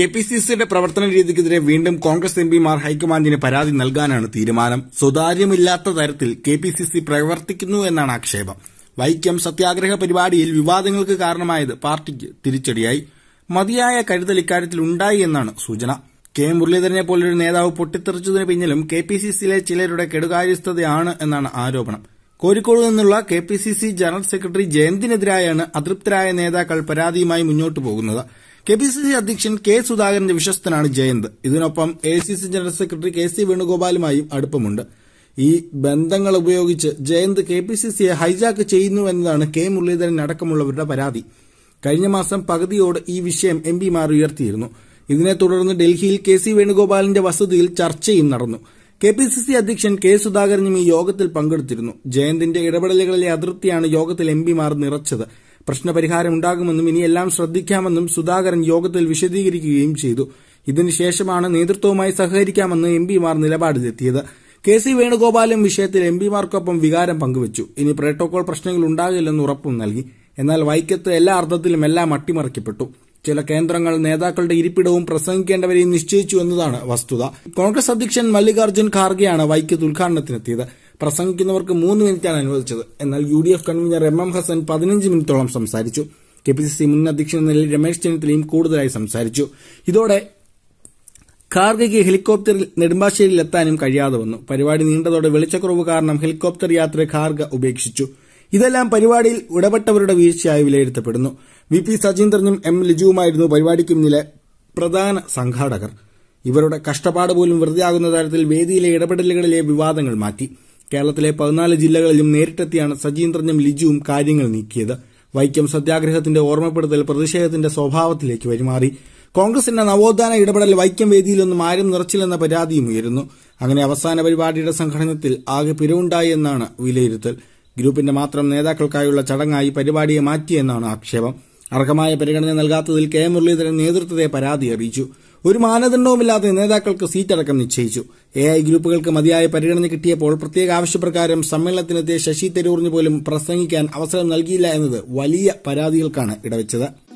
K P C സിയുടെ പ്രവർത്തന രീതിക്കെതിരെ വീണ്ടും കോൺഗ്രസ് എംപിമാർ ഹൈക്കമാൻഡിന് പരാതി നൽകാനാണ് തീരുമാനം സുതാര്യമില്ലാത്ത തരത്തിൽ കെ പി സി സി പ്രവർത്തിക്കുന്നു എന്നാണ് ആക്ഷേപം വൈക്കം സത്യാഗ്രഹ പരിപാടിയിൽ വിവാദങ്ങൾക്ക് കാരണമായത് പാർട്ടിക്ക് തിരിച്ചടിയായി മതിയായ കരുതൽ ഇക്കാര്യത്തിൽ ഉണ്ടായി എന്നാണ് സൂചന കെ മുരളീധരനെ പോലൊരു നേതാവ് പൊട്ടിത്തെറിച്ചതിന് പിന്നിലും കെ പി സി സിയിലെ ചിലരുടെ കെടുകാര്യസ്ഥതയാണ് എന്നാണ് ആരോപണം കോഴിക്കോട് നിന്നുള്ള K P C C general secretary ജയന്തിനെതിരായാണ് അതൃപ്തരായ നേതാക്കൾ പരാതിയുമായി മുന്നോട്ടു പോകുന്നത് കെ പി സി സി അധ്യക്ഷൻ കെ സുധാകരന്റെ വിശ്വസ്തനാണ് ജയന്ത് ഇതിനൊപ്പം A C C general secretary K C വേണുഗോപാലുമായും അടുപ്പമുണ്ട് ഈ ബന്ധങ്ങൾ ഉപയോഗിച്ച് ജയന്ത് കെ പി സി സിയെ ഹൈജാക്ക് ചെയ്യുന്നു എന്നതാണ് കെ മുരളീധരൻ അടക്കമുള്ളവരുടെ പരാതി കഴിഞ്ഞ മാസം പകുതിയോട് ഈ വിഷയം എം പിമാർ ഉയർത്തിയിരുന്നു ഇതിനെ തുടർന്ന് ഡൽഹിയിൽ കെ സി വേണുഗോപാലിന്റെ വസതിയിൽ ചർച്ചയും നടന്നു കെ പി സി സി അധ്യക്ഷൻ കെ സുധാകരനും ഈ യോഗത്തിൽ പങ്കെടുത്തിരുന്നു ജയന്തിന്റെ ഇടപെടലുകളിലെ അതിർത്തിയാണ് യോഗത്തിൽ എം പിമാർ നിറച്ചത് പ്രശ്നപരിഹാരം ഉണ്ടാകുമെന്നും ഇനിയെല്ലാം ശ്രദ്ധിക്കാമെന്നും സുധാകരൻ യോഗത്തിൽ വിശദീകരിക്കുകയും ചെയ്തു ഇതിനുശേഷമാണ് നേതൃത്വവുമായി സഹകരിക്കാമെന്ന് എം പിമാർ നിലപാടിലെത്തിയത് കെ സി വേണുഗോപാലും വിഷയത്തിൽ എം പിമാർക്കൊപ്പം വികാരം പങ്കുവച്ചു ഇനി പ്രോട്ടോകോൾ പ്രശ്നങ്ങൾ ഉണ്ടാകില്ലെന്ന് ഉറപ്പും നൽകി എന്നാൽ വൈക്കത്ത് എല്ലാ അർത്ഥത്തിലും എല്ലാം അട്ടിമറിക്കപ്പെട്ടു ചില കേന്ദ്രങ്ങൾ നേതാക്കളുടെ ഇരിപ്പിടവും പ്രസംഗിക്കേണ്ടവരെയും നിശ്ചയിച്ചു എന്നതാണ് വസ്തുത കോൺഗ്രസ് അധ്യക്ഷൻ മല്ലികാർജ്ജുൻ ഖാർഗെയാണ് വൈക്കത്ത് ഉദ്ഘാടനത്തിനെത്തിയത് പ്രസംഗിക്കുന്നവർക്ക് മൂന്ന് മിനിറ്റാണ് അനുവദിച്ചത് എന്നാൽ U D F convener M M Hassan പതിനഞ്ച് മിനിറ്റോളം സംസാരിച്ചു കെ പി സി സി മുൻ അധ്യക്ഷൻ നിലയിൽ രമേശ് ചെന്നിത്തലയും കൂടുതലായി സംസാരിച്ചു ഇതോടെ കാർഗയ്ക്ക് ഹെലികോപ്റ്ററിൽ നെടുമ്പാശ്ശേരിയിൽ എത്താനും കഴിയാതെ വന്നു പരിപാടി നീണ്ടതോടെ വെളിച്ചക്കുറവ് കാരണം ഹെലികോപ്റ്റർ യാത്ര ഖാർഗ ഉപേക്ഷിച്ചു ഇതെല്ലാം പരിപാടിയിൽ ഇടപെട്ടവരുടെ വീഴ്ചയായി വിലയിരുത്തപ്പെടുന്നു വി പി സജീന്ദ്രനും എം ലിജുവുമായിരുന്നു പരിപാടിക്ക് പിന്നിലെ പ്രധാന സംഘാടകർ ഇവരുടെ കഷ്ടപ്പാട് പോലും വെറുതെയാകുന്ന തരത്തിൽ വേദിയിലെ ഇടപെടലുകളിലെ വിവാദങ്ങൾ മാറ്റി കേരളത്തിലെ പതിനാല് ജില്ലകളിലും നേരിട്ടെത്തിയാണ് സജീന്ദ്രനും ലിജുവും കാര്യങ്ങൾ നീക്കിയത് വൈക്കം സത്യാഗ്രഹത്തിന്റെ ഓർമ്മപ്പെടുത്തൽ പ്രതിഷേധത്തിന്റെ സ്വഭാവത്തിലേക്ക് വഴിമാറി കോൺഗ്രസിന്റെ നവോത്ഥാന ഇടപെടൽ വൈക്കം വേദിയിലൊന്നും ആരും നിറച്ചില്ലെന്ന പരാതിയും ഉയരുന്നു അങ്ങനെ അവസാന പരിപാടിയുടെ സംഘടനത്തിൽ ആകെ പിരിവുണ്ടായി എന്നാണ് വിലയിരുത്തൽ ഗ്രൂപ്പിന്റെ മാത്രം നേതാക്കൾക്കായുള്ള ചടങ്ങായി പരിപാടിയെ മാറ്റിയെന്നാണ് ആക്ഷേപം അർഹമായ പരിഗണന നൽകാത്തതിൽ കെ മുരളീധരൻ നേതൃത്വത്തെ പരാതി അറിയിച്ചു ഒരു മാനദണ്ഡവുമില്ലാതെ നേതാക്കൾക്ക് സീറ്റടക്കം നിശ്ചയിച്ചു എ ഐ ഗ്രൂപ്പുകൾക്ക് മതിയായ പരിഗണന കിട്ടിയപ്പോൾ പ്രത്യേക ആവശ്യപ്രകാരം സമ്മേളനത്തിനെത്തിയ ശശി തരൂറിന് പോലും പ്രസംഗിക്കാൻ അവസരം നൽകിയില്ല എന്നത് വലിയ പരാതികൾക്കാണ് ഇടവച്ചത്